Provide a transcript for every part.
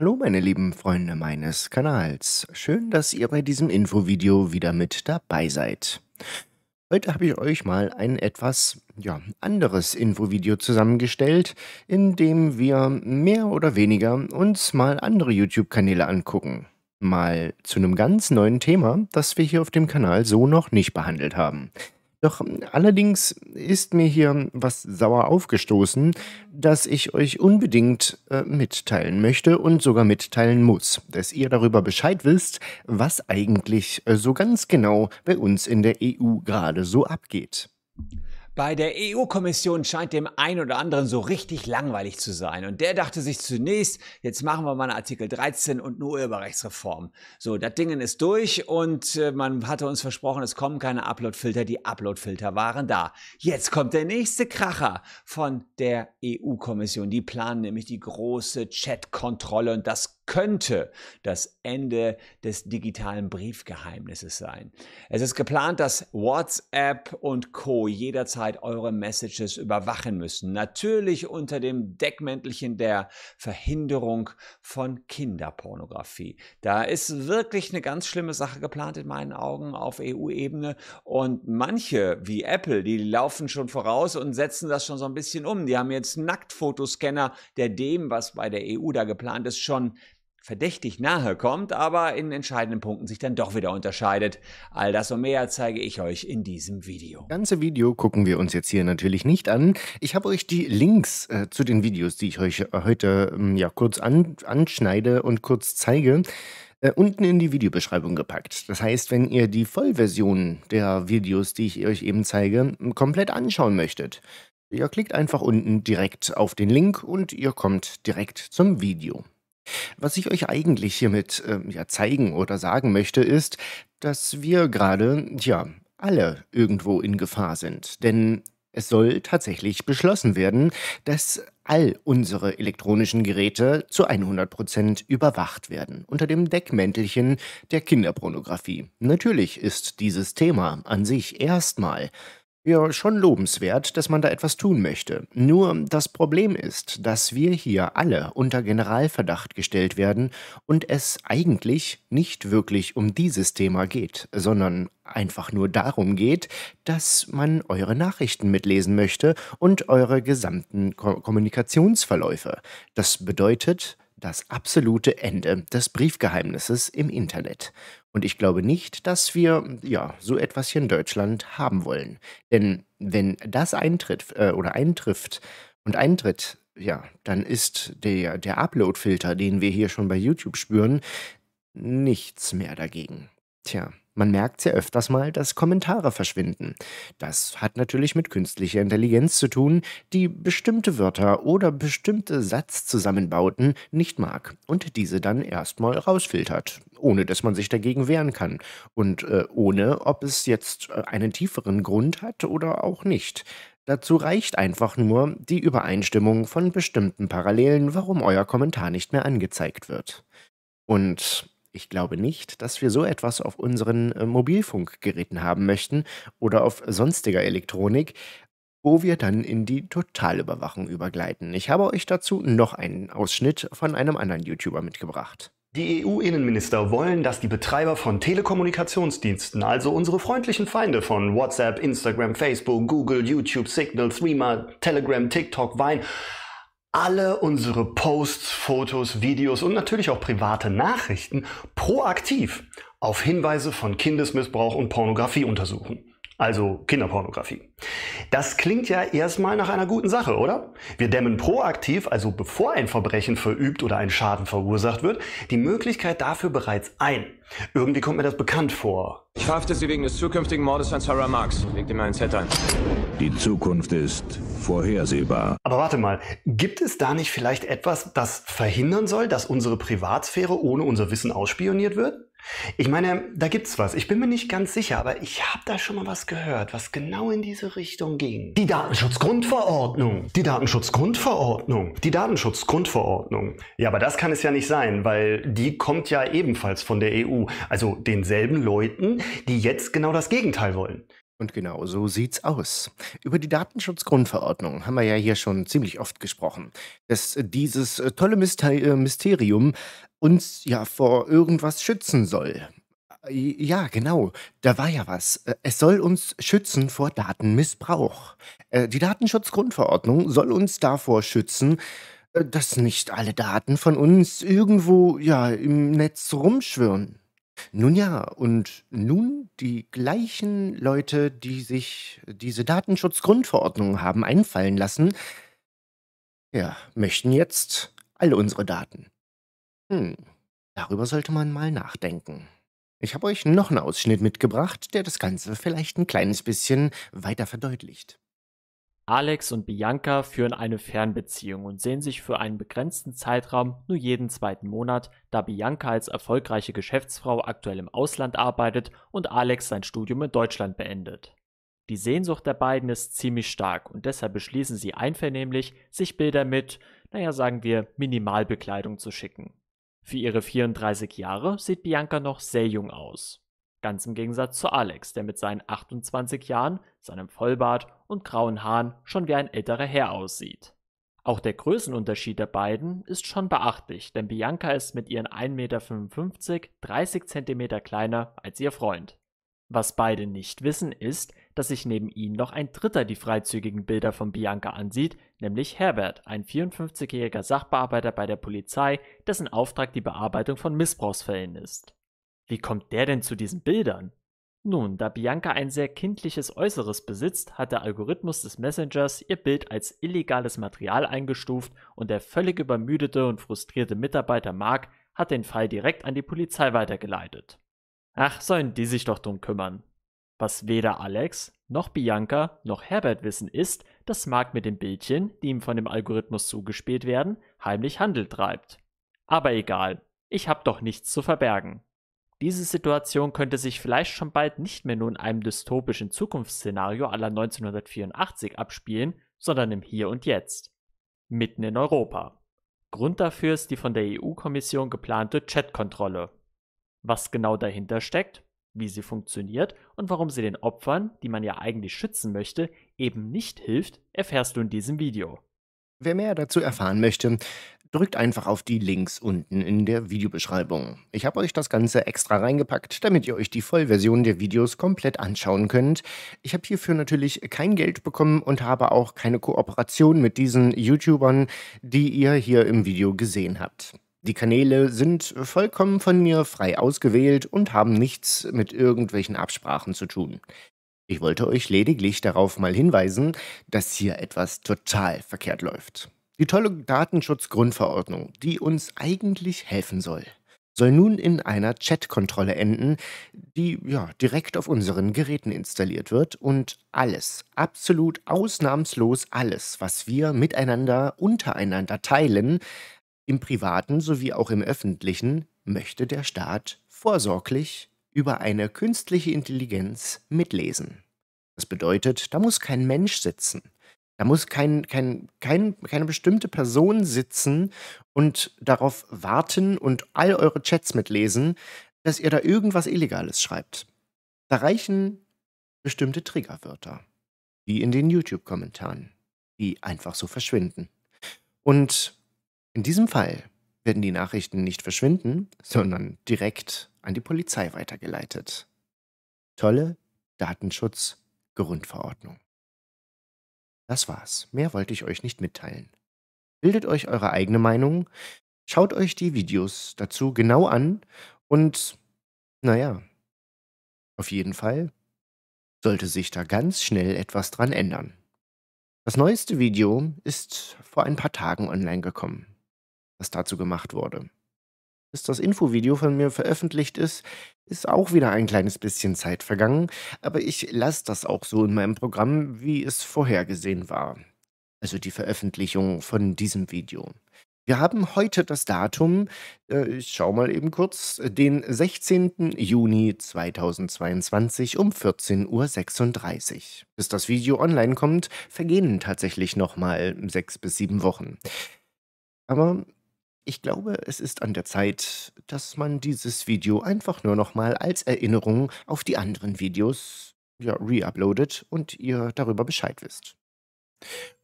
Hallo meine lieben Freunde meines Kanals. Schön, dass ihr bei diesem Infovideo wieder mit dabei seid. Heute habe ich euch mal ein etwas ja, anderes Infovideo zusammengestellt, in dem wir mehr oder weniger uns mal andere YouTube-Kanäle angucken. Mal zu einem ganz neuen Thema, das wir hier auf dem Kanal so noch nicht behandelt haben. Doch hm, allerdings ist mir hier was sauer aufgestoßen, das ich euch unbedingt äh, mitteilen möchte und sogar mitteilen muss, dass ihr darüber Bescheid wisst, was eigentlich äh, so ganz genau bei uns in der EU gerade so abgeht. Bei der EU-Kommission scheint dem einen oder anderen so richtig langweilig zu sein. Und der dachte sich zunächst, jetzt machen wir mal einen Artikel 13 und eine Urheberrechtsreform. So, das Ding ist durch und äh, man hatte uns versprochen, es kommen keine Upload-Filter. Die Upload-Filter waren da. Jetzt kommt der nächste Kracher von der EU-Kommission. Die planen nämlich die große Chat-Kontrolle und das könnte das Ende des digitalen Briefgeheimnisses sein. Es ist geplant, dass WhatsApp und Co jederzeit eure Messages überwachen müssen. Natürlich unter dem Deckmäntelchen der Verhinderung von Kinderpornografie. Da ist wirklich eine ganz schlimme Sache geplant in meinen Augen auf EU-Ebene und manche wie Apple, die laufen schon voraus und setzen das schon so ein bisschen um. Die haben jetzt Nacktfotoscanner, der dem, was bei der EU da geplant ist, schon verdächtig nahe kommt, aber in entscheidenden Punkten sich dann doch wieder unterscheidet. All das und mehr zeige ich euch in diesem Video. Das ganze Video gucken wir uns jetzt hier natürlich nicht an. Ich habe euch die Links äh, zu den Videos, die ich euch äh, heute äh, ja, kurz an, anschneide und kurz zeige, äh, unten in die Videobeschreibung gepackt. Das heißt, wenn ihr die Vollversion der Videos, die ich euch eben zeige, komplett anschauen möchtet, ihr klickt einfach unten direkt auf den Link und ihr kommt direkt zum Video. Was ich euch eigentlich hiermit ähm, ja, zeigen oder sagen möchte, ist, dass wir gerade, ja, alle irgendwo in Gefahr sind. Denn es soll tatsächlich beschlossen werden, dass all unsere elektronischen Geräte zu 100% überwacht werden, unter dem Deckmäntelchen der Kinderpornografie. Natürlich ist dieses Thema an sich erstmal ja, schon lobenswert, dass man da etwas tun möchte. Nur das Problem ist, dass wir hier alle unter Generalverdacht gestellt werden und es eigentlich nicht wirklich um dieses Thema geht, sondern einfach nur darum geht, dass man eure Nachrichten mitlesen möchte und eure gesamten Ko Kommunikationsverläufe. Das bedeutet, das absolute Ende des Briefgeheimnisses im Internet. Und ich glaube nicht, dass wir ja so etwas hier in Deutschland haben wollen. Denn wenn das eintritt äh, oder eintrifft und eintritt, ja, dann ist der, der Upload-Filter, den wir hier schon bei YouTube spüren, nichts mehr dagegen. Tja. Man merkt sehr öfters mal, dass Kommentare verschwinden. Das hat natürlich mit künstlicher Intelligenz zu tun, die bestimmte Wörter oder bestimmte Satzzusammenbauten nicht mag und diese dann erstmal rausfiltert, ohne dass man sich dagegen wehren kann und äh, ohne, ob es jetzt äh, einen tieferen Grund hat oder auch nicht. Dazu reicht einfach nur die Übereinstimmung von bestimmten Parallelen, warum euer Kommentar nicht mehr angezeigt wird. Und ich glaube nicht, dass wir so etwas auf unseren äh, Mobilfunkgeräten haben möchten oder auf sonstiger Elektronik, wo wir dann in die Totalüberwachung übergleiten. Ich habe euch dazu noch einen Ausschnitt von einem anderen YouTuber mitgebracht. Die EU-Innenminister wollen, dass die Betreiber von Telekommunikationsdiensten, also unsere freundlichen Feinde von WhatsApp, Instagram, Facebook, Google, YouTube, Signal, Threema, Telegram, TikTok, Vine, alle unsere Posts, Fotos, Videos und natürlich auch private Nachrichten proaktiv auf Hinweise von Kindesmissbrauch und Pornografie untersuchen also Kinderpornografie. Das klingt ja erstmal nach einer guten Sache, oder? Wir dämmen proaktiv, also bevor ein Verbrechen verübt oder ein Schaden verursacht wird, die Möglichkeit dafür bereits ein. Irgendwie kommt mir das bekannt vor. Ich verhafte Sie wegen des zukünftigen Mordes an Sarah Marx. Legt ihm ein Set ein. Die Zukunft ist vorhersehbar. Aber warte mal, gibt es da nicht vielleicht etwas, das verhindern soll, dass unsere Privatsphäre ohne unser Wissen ausspioniert wird? Ich meine, da gibt's was. Ich bin mir nicht ganz sicher, aber ich habe da schon mal was gehört, was genau in diese Richtung ging. Die Datenschutzgrundverordnung. Die Datenschutzgrundverordnung. Die Datenschutzgrundverordnung. Ja, aber das kann es ja nicht sein, weil die kommt ja ebenfalls von der EU, also denselben Leuten, die jetzt genau das Gegenteil wollen. Und genau so sieht's aus. Über die Datenschutzgrundverordnung haben wir ja hier schon ziemlich oft gesprochen, dass dieses äh, tolle äh, Mysterium uns ja vor irgendwas schützen soll. Äh, ja, genau, da war ja was. Äh, es soll uns schützen vor Datenmissbrauch. Äh, die Datenschutzgrundverordnung soll uns davor schützen, dass nicht alle Daten von uns irgendwo ja im Netz rumschwirren. Nun ja, und nun die gleichen Leute, die sich diese Datenschutzgrundverordnung haben einfallen lassen, ja, möchten jetzt alle unsere Daten. Hm, darüber sollte man mal nachdenken. Ich habe euch noch einen Ausschnitt mitgebracht, der das Ganze vielleicht ein kleines bisschen weiter verdeutlicht. Alex und Bianca führen eine Fernbeziehung und sehen sich für einen begrenzten Zeitraum nur jeden zweiten Monat, da Bianca als erfolgreiche Geschäftsfrau aktuell im Ausland arbeitet und Alex sein Studium in Deutschland beendet. Die Sehnsucht der beiden ist ziemlich stark und deshalb beschließen sie einvernehmlich, sich Bilder mit, naja sagen wir, Minimalbekleidung zu schicken. Für ihre 34 Jahre sieht Bianca noch sehr jung aus. Ganz im Gegensatz zu Alex, der mit seinen 28 Jahren, seinem Vollbart und grauen Haaren schon wie ein älterer Herr aussieht. Auch der Größenunterschied der beiden ist schon beachtlich, denn Bianca ist mit ihren 1,55 Meter 30 cm kleiner als ihr Freund. Was beide nicht wissen ist, dass sich neben ihnen noch ein Dritter die freizügigen Bilder von Bianca ansieht, nämlich Herbert, ein 54-jähriger Sachbearbeiter bei der Polizei, dessen Auftrag die Bearbeitung von Missbrauchsfällen ist. Wie kommt der denn zu diesen Bildern? Nun, da Bianca ein sehr kindliches Äußeres besitzt, hat der Algorithmus des Messengers ihr Bild als illegales Material eingestuft und der völlig übermüdete und frustrierte Mitarbeiter Mark hat den Fall direkt an die Polizei weitergeleitet. Ach, sollen die sich doch drum kümmern. Was weder Alex, noch Bianca, noch Herbert wissen ist, dass Mark mit den Bildchen, die ihm von dem Algorithmus zugespielt werden, heimlich Handel treibt. Aber egal, ich hab doch nichts zu verbergen. Diese Situation könnte sich vielleicht schon bald nicht mehr nur in einem dystopischen Zukunftsszenario aller 1984 abspielen, sondern im Hier und Jetzt. Mitten in Europa. Grund dafür ist die von der EU-Kommission geplante Chatkontrolle. Was genau dahinter steckt, wie sie funktioniert und warum sie den Opfern, die man ja eigentlich schützen möchte, eben nicht hilft, erfährst du in diesem Video. Wer mehr dazu erfahren möchte, drückt einfach auf die Links unten in der Videobeschreibung. Ich habe euch das Ganze extra reingepackt, damit ihr euch die Vollversion der Videos komplett anschauen könnt. Ich habe hierfür natürlich kein Geld bekommen und habe auch keine Kooperation mit diesen YouTubern, die ihr hier im Video gesehen habt. Die Kanäle sind vollkommen von mir frei ausgewählt und haben nichts mit irgendwelchen Absprachen zu tun. Ich wollte euch lediglich darauf mal hinweisen, dass hier etwas total verkehrt läuft. Die tolle Datenschutzgrundverordnung, die uns eigentlich helfen soll, soll nun in einer Chatkontrolle enden, die ja direkt auf unseren Geräten installiert wird und alles, absolut ausnahmslos alles, was wir miteinander untereinander teilen, im privaten sowie auch im öffentlichen möchte der Staat vorsorglich über eine künstliche Intelligenz mitlesen. Das bedeutet, da muss kein Mensch sitzen. Da muss kein, kein, kein, keine bestimmte Person sitzen und darauf warten und all eure Chats mitlesen, dass ihr da irgendwas Illegales schreibt. Da reichen bestimmte Triggerwörter, wie in den YouTube-Kommentaren, die einfach so verschwinden. Und in diesem Fall werden die Nachrichten nicht verschwinden, sondern direkt an die Polizei weitergeleitet. Tolle Datenschutz-Grundverordnung. Das war's. Mehr wollte ich euch nicht mitteilen. Bildet euch eure eigene Meinung, schaut euch die Videos dazu genau an und, naja, auf jeden Fall sollte sich da ganz schnell etwas dran ändern. Das neueste Video ist vor ein paar Tagen online gekommen was dazu gemacht wurde. Bis das Infovideo von mir veröffentlicht ist, ist auch wieder ein kleines bisschen Zeit vergangen, aber ich lasse das auch so in meinem Programm, wie es vorhergesehen war. Also die Veröffentlichung von diesem Video. Wir haben heute das Datum, äh, ich schau mal eben kurz, den 16. Juni 2022 um 14.36 Uhr. Bis das Video online kommt, vergehen tatsächlich nochmal sechs bis sieben Wochen. Aber ich glaube, es ist an der Zeit, dass man dieses Video einfach nur nochmal als Erinnerung auf die anderen Videos ja, reuploadet und ihr darüber Bescheid wisst.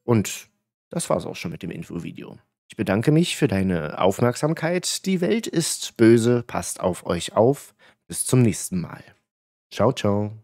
Und das war's auch schon mit dem Infovideo. Ich bedanke mich für deine Aufmerksamkeit. Die Welt ist böse, passt auf euch auf. Bis zum nächsten Mal. Ciao, ciao.